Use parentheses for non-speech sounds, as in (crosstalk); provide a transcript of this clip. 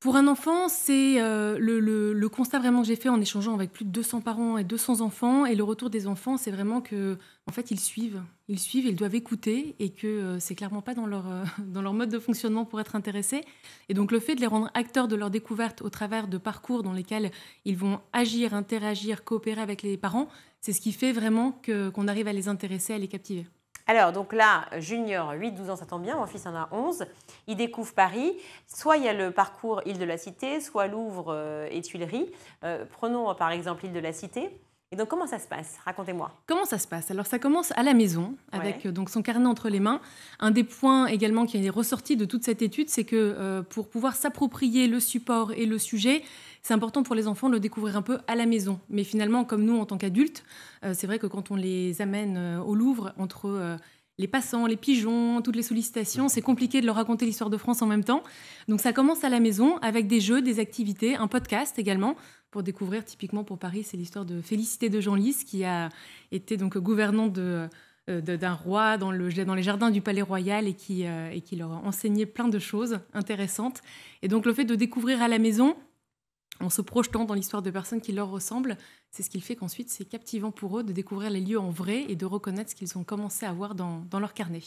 Pour un enfant, c'est euh, le, constat vraiment que j'ai fait en échangeant avec plus de 200 parents et 200 enfants. Et le retour des enfants, c'est vraiment que, en fait, ils suivent. Ils suivent, ils doivent écouter et que euh, c'est clairement pas dans leur, euh, (laughs) dans leur mode de fonctionnement pour être intéressés. Et donc, le fait de les rendre acteurs de leur découverte au travers de parcours dans lesquels ils vont agir, interagir, coopérer avec les parents, c'est ce qui fait vraiment qu'on arrive à les intéresser, à les captiver. Alors, donc là, junior, 8-12 ans, ça tombe bien, mon fils en a 11. Il découvre Paris. Soit il y a le parcours Île de la Cité, soit Louvre et euh, Tuileries. Euh, prenons par exemple Île de la Cité. Et donc comment ça se passe Racontez-moi. Comment ça se passe Alors ça commence à la maison avec euh, donc son carnet entre les mains. Un des points également qui est ressorti de toute cette étude, c'est que euh, pour pouvoir s'approprier le support et le sujet, c'est important pour les enfants de le découvrir un peu à la maison. Mais finalement, comme nous en tant qu'adultes, euh, c'est vrai que quand on les amène au Louvre entre les passants, les pigeons, toutes les sollicitations. C'est compliqué de leur raconter l'histoire de France en même temps. Donc ça commence à la maison avec des jeux, des activités, un podcast également pour découvrir. Typiquement pour Paris, c'est l'histoire de Félicité de jean Genlis qui a été donc gouvernante euh, d'un roi dans, les jardins du palais royal et qui, euh, et qui leur enseignait plein de choses intéressantes. Et donc le fait de découvrir à la maison en se projetant dans l'histoire de personnes qui leur ressemblent. C'est ce qui fait qu'ensuite, c'est captivant pour eux de découvrir les lieux en vrai et de reconnaître ce qu'ils ont commencé à voir dans, dans leur carnet.